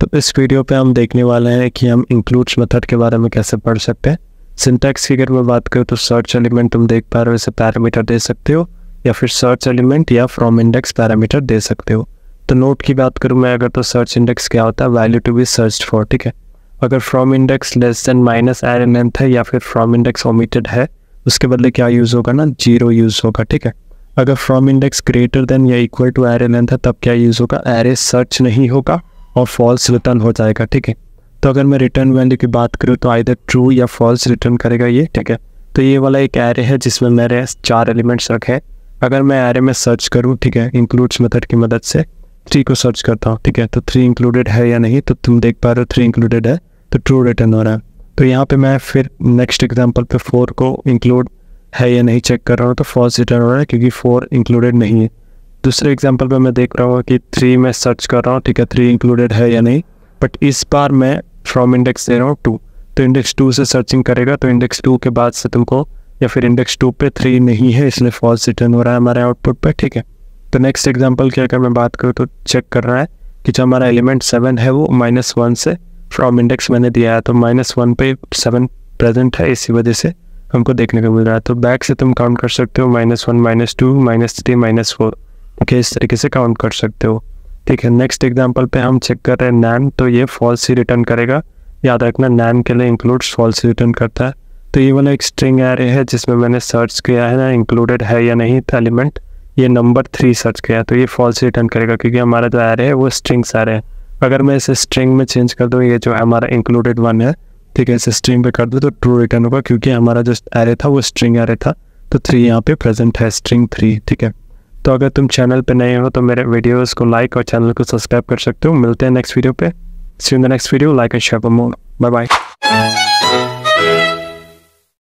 तो इस वीडियो पे हम देखने वाले हैं कि हम इंक्लूड्स मेथड के बारे में कैसे पढ़ सकते हैं सिंटैक्स की अगर मैं बात करूँ तो सर्च एलिमेंट तुम देख पा रहे हो इसे पैरामीटर दे सकते हो या फिर सर्च एलिमेंट या फ्रॉम इंडेक्स पैरामीटर दे सकते हो तो नोट की बात करूँ मैं अगर तो सर्च इंडेक्स क्या होता है value to be search for ठीक है अगर from index less than minus arr length है या फिर फ्रॉम इंडेक्स ओमिटेड है उसके बदले क्या यूज़ होगा ना जीरो यूज़ होगा ठीक है अगर फ्रॉम इंडेक्स ग्रेटर देन या इक्वल टू एर लेंथ है तब क्या यूज़ होगा एरे सर्च नहीं होगा और फॉल्स रिटर्न हो जाएगा ठीक है तो अगर मैं रिटर्न वैल्यू की बात करूँ तो आइधर ट्रू या फॉल्स रिटर्न करेगा ये ठीक है तो ये वाला एक एरे है जिसमें मेरे चार एलिमेंट्स रखे अगर मैं एरे में सर्च करूँ ठीक है इंक्लूड्स मेथड की मदद से थ्री को सर्च करता हूँ ठीक है तो थ्री इंक्लूडेड है या नहीं तो तुम देख पा रहे हो थ्री इंक्लूडेड है तो ट्रू रिटर्न हो रहा है तो यहाँ पे मैं फिर नेक्स्ट एग्जांपल पे फोर को इंक्लूड है या नहीं चेक कर रहा हूँ तो फॉल्स रिटर्न हो रहा है क्योंकि फोर इंक्लूडेड नहीं है दूसरे एग्जाम्पल पर मैं देख रहा हूँ कि थ्री में सर्च कर रहा हूँ ठीक है थ्री इंक्लूडेड है या नहीं बट इस बार मैं फ्रॉम इंडेक्स दे रहा हूँ टू तो इंडेक्स टू से सर्चिंग करेगा तो इंडेक्स टू के बाद से तुमको या फिर इंडेक्स टू पे थ्री नहीं है इसलिए फॉल्स रिटर्न हो रहा है हमारे आउटपुट पे ठीक है तो नेक्स्ट एग्जाम्पल की अगर मैं बात करूँ तो चेक कर रहा है कि जो हमारा एलिमेंट सेवन है वो माइनस वन से फ्रॉम इंडेक्स मैंने दिया है तो माइनस वन पे सेवन प्रेजेंट है इसी वजह से हमको देखने को मिल रहा है तो बैक से तुम काउंट कर सकते हो minus one minus two minus three minus four okay इस तरीके से काउंट कर सकते हो ठीक है नेक्स्ट एग्जाम्पल पे हम चेक कर रहे हैं नैन तो ये फॉल्स ही रिटर्न करेगा याद रखना नैन के लिए इंक्लूड फॉल्स रिटर्न करता है तो ये वाला एक स्ट्रिंग एरे है जिसमें मैंने सर्च किया है ना इंक्लूडेड है या नहीं था एलिमेंट ये नंबर थ्री सर्च किया तो ये फॉल्स रिटर्न करेगा क्योंकि हमारा जो एरे है वो स्ट्रिंग्स रहे हैं अगर मैं इसे स्ट्रिंग में चेंज कर दूँ ये जो हमारा इंक्लूडेड वन है ठीक है इसे स्ट्रिंग पे कर दूँ तो ट्रू रिटर्न होगा क्योंकि हमारा जो एरे था वो स्ट्रिंग एरे था तो थ्री यहाँ पे प्रेजेंट है स्ट्रिंग थ्री ठीक है तो अगर तुम चैनल पर नए हो तो मेरे वीडियोस को लाइक और चैनल को सब्सक्राइब कर सकते हो मिलते हैं नेक्स्ट वीडियो पे see in the next video like and share bye bye